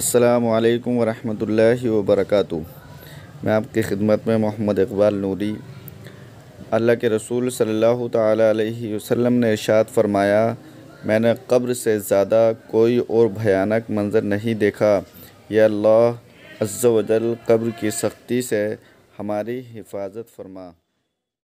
السلام علیکم ورحمۃ اللہ وبرکاتہ میں آپ کی خدمت میں محمد اقبال نوری اللہ کے رسول صلی اللہ تعالیٰ علیہ وسلم نے ارشاد فرمایا میں نے قبر سے زیادہ کوئی اور بھیانک منظر نہیں دیکھا یہ عز و جل قبر کی سختی سے ہماری حفاظت فرما